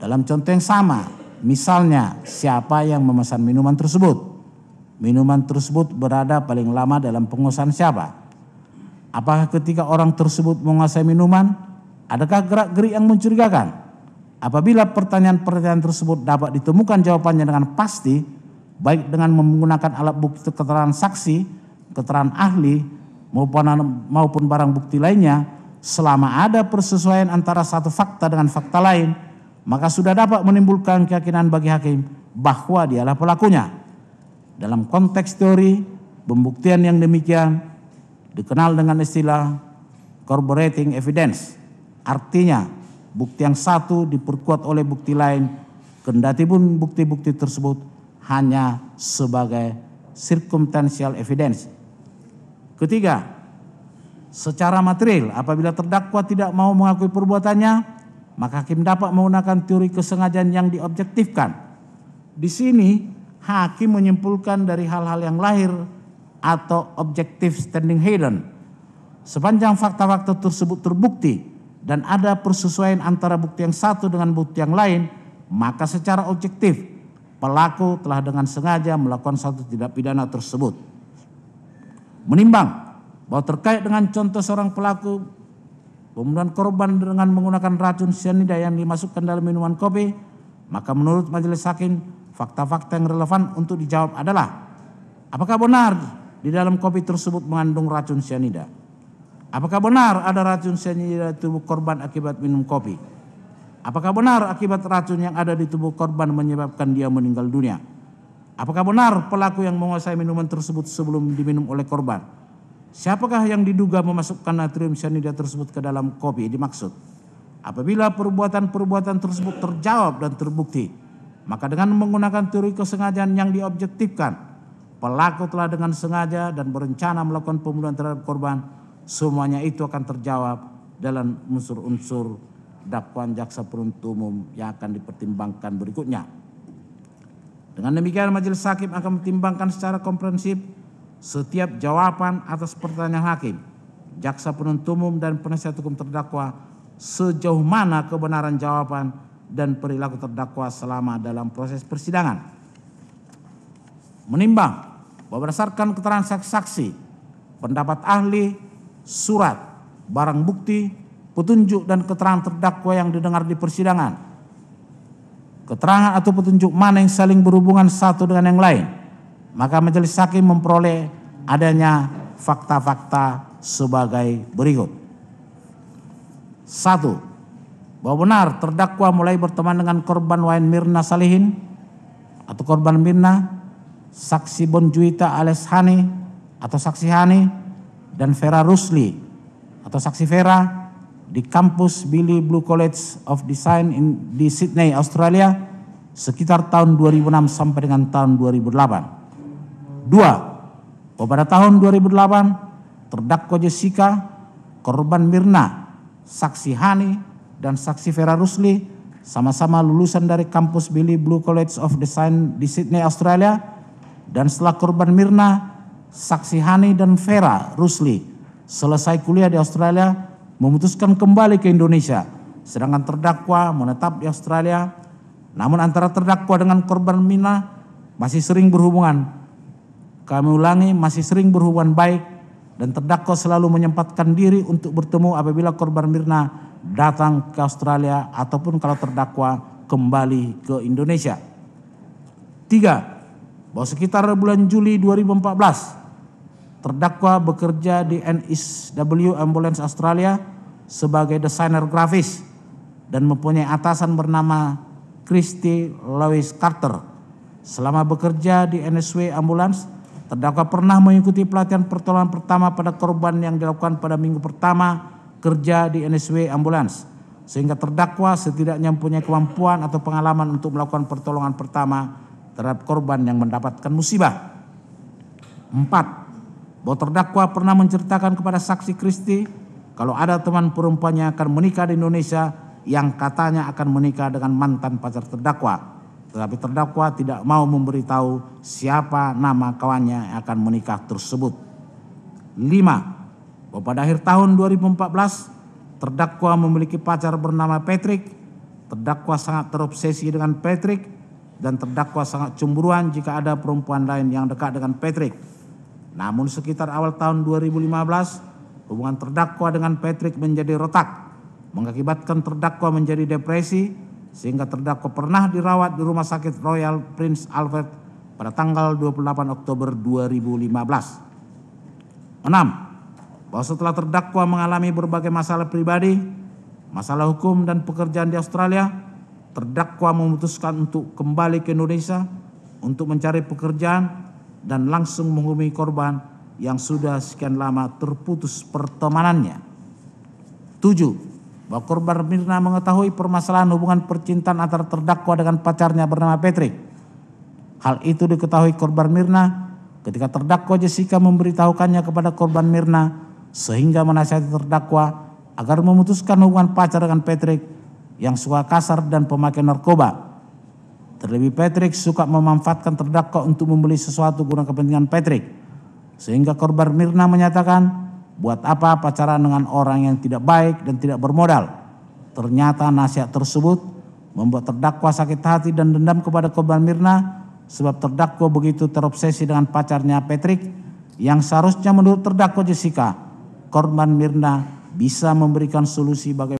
Dalam contoh yang sama, misalnya siapa yang memesan minuman tersebut. Minuman tersebut berada paling lama dalam pengusahaan siapa. Apakah ketika orang tersebut menguasai minuman, adakah gerak-gerik yang mencurigakan? Apabila pertanyaan-pertanyaan tersebut dapat ditemukan jawabannya dengan pasti, baik dengan menggunakan alat bukti keterangan saksi, keterangan ahli, maupun, maupun barang bukti lainnya, selama ada persesuaian antara satu fakta dengan fakta lain, maka sudah dapat menimbulkan keyakinan bagi hakim bahwa dialah pelakunya. Dalam konteks teori, pembuktian yang demikian dikenal dengan istilah corroborating evidence. Artinya, bukti yang satu diperkuat oleh bukti lain, kendati pun bukti-bukti tersebut hanya sebagai circumstantial evidence. Ketiga, secara material apabila terdakwa tidak mau mengakui perbuatannya, maka hakim dapat menggunakan teori kesengajaan yang diobjektifkan. Di sini hakim menyimpulkan dari hal-hal yang lahir atau objektif standing hidden. Sepanjang fakta-fakta tersebut terbukti dan ada persesuaian antara bukti yang satu dengan bukti yang lain, maka secara objektif pelaku telah dengan sengaja melakukan satu tindak pidana tersebut. Menimbang bahwa terkait dengan contoh seorang pelaku pembunuhan korban dengan menggunakan racun cyanida yang dimasukkan dalam minuman kopi, maka menurut majelis hakim fakta-fakta yang relevan untuk dijawab adalah apakah benar di dalam kopi tersebut mengandung racun cyanida? Apakah benar ada racun cyanida di tubuh korban akibat minum kopi? Apakah benar akibat racun yang ada di tubuh korban menyebabkan dia meninggal dunia? Apakah benar pelaku yang menguasai minuman tersebut sebelum diminum oleh korban? Siapakah yang diduga memasukkan natrium cyanida tersebut ke dalam kopi dimaksud? Apabila perbuatan-perbuatan tersebut terjawab dan terbukti, maka dengan menggunakan teori kesengajaan yang diobjektifkan, pelaku telah dengan sengaja dan berencana melakukan pembunuhan terhadap korban, semuanya itu akan terjawab dalam unsur-unsur dakwaan jaksa penuntut umum yang akan dipertimbangkan berikutnya. Dengan demikian majelis hakim akan mempertimbangkan secara komprehensif setiap jawaban atas pertanyaan hakim, jaksa penuntut umum dan penasihat hukum terdakwa sejauh mana kebenaran jawaban dan perilaku terdakwa selama dalam proses persidangan. Menimbang bahwa berdasarkan keterangan saksi-saksi, pendapat ahli, surat, barang bukti, petunjuk dan keterangan terdakwa yang didengar di persidangan. Keterangan atau petunjuk mana yang saling berhubungan satu dengan yang lain maka majelis hakim memperoleh adanya fakta-fakta sebagai berikut. Satu, bahwa benar terdakwa mulai berteman dengan korban Wain Mirna Salihin atau korban Mirna, saksi Bonjuita alias Hani atau saksi Hani dan Vera Rusli atau saksi Vera di kampus Billy Blue College of Design in, di Sydney, Australia sekitar tahun 2006 sampai dengan tahun 2008 2. Pada tahun 2008, terdakwa Jessica, korban Mirna, saksi Hani, dan saksi Vera Rusli sama-sama lulusan dari kampus Billy Blue College of Design di Sydney, Australia. Dan setelah korban Mirna, saksi Hani dan Vera Rusli selesai kuliah di Australia memutuskan kembali ke Indonesia. Sedangkan terdakwa menetap di Australia. Namun antara terdakwa dengan korban Mirna masih sering berhubungan kami ulangi masih sering berhubungan baik dan terdakwa selalu menyempatkan diri untuk bertemu apabila korban Mirna datang ke Australia ataupun kalau terdakwa kembali ke Indonesia. Tiga, bahwa sekitar bulan Juli 2014 terdakwa bekerja di NSW Ambulance Australia sebagai desainer grafis dan mempunyai atasan bernama Christy Lewis Carter. Selama bekerja di NSW Ambulance, Terdakwa pernah mengikuti pelatihan pertolongan pertama pada korban yang dilakukan pada minggu pertama kerja di NSW Ambulans. Sehingga terdakwa setidaknya mempunyai kemampuan atau pengalaman untuk melakukan pertolongan pertama terhadap korban yang mendapatkan musibah. Empat, Bahwa terdakwa pernah menceritakan kepada saksi Kristi kalau ada teman perempuannya akan menikah di Indonesia yang katanya akan menikah dengan mantan pacar terdakwa tetapi terdakwa tidak mau memberitahu siapa nama kawannya yang akan menikah tersebut. Lima. Bahwa pada akhir tahun 2014, terdakwa memiliki pacar bernama Patrick. Terdakwa sangat terobsesi dengan Patrick dan terdakwa sangat cemburuan jika ada perempuan lain yang dekat dengan Patrick. Namun sekitar awal tahun 2015, hubungan terdakwa dengan Patrick menjadi retak, mengakibatkan terdakwa menjadi depresi sehingga terdakwa pernah dirawat di Rumah Sakit Royal Prince Albert pada tanggal 28 Oktober 2015. 6. Bahwa setelah terdakwa mengalami berbagai masalah pribadi, masalah hukum dan pekerjaan di Australia, terdakwa memutuskan untuk kembali ke Indonesia untuk mencari pekerjaan dan langsung menghubungi korban yang sudah sekian lama terputus pertemanannya. 7. Bahwa korban Mirna mengetahui permasalahan hubungan percintaan antara terdakwa dengan pacarnya bernama Patrick. Hal itu diketahui korban Mirna ketika terdakwa Jessica memberitahukannya kepada korban Mirna sehingga menasihati terdakwa agar memutuskan hubungan pacar dengan Patrick yang suka kasar dan pemakai narkoba. Terlebih Patrick suka memanfaatkan terdakwa untuk membeli sesuatu guna kepentingan Patrick. Sehingga korban Mirna menyatakan Buat apa pacaran dengan orang yang tidak baik dan tidak bermodal? Ternyata nasihat tersebut membuat terdakwa sakit hati dan dendam kepada korban Mirna sebab terdakwa begitu terobsesi dengan pacarnya Patrick yang seharusnya menurut terdakwa Jessica korban Mirna bisa memberikan solusi bagaimana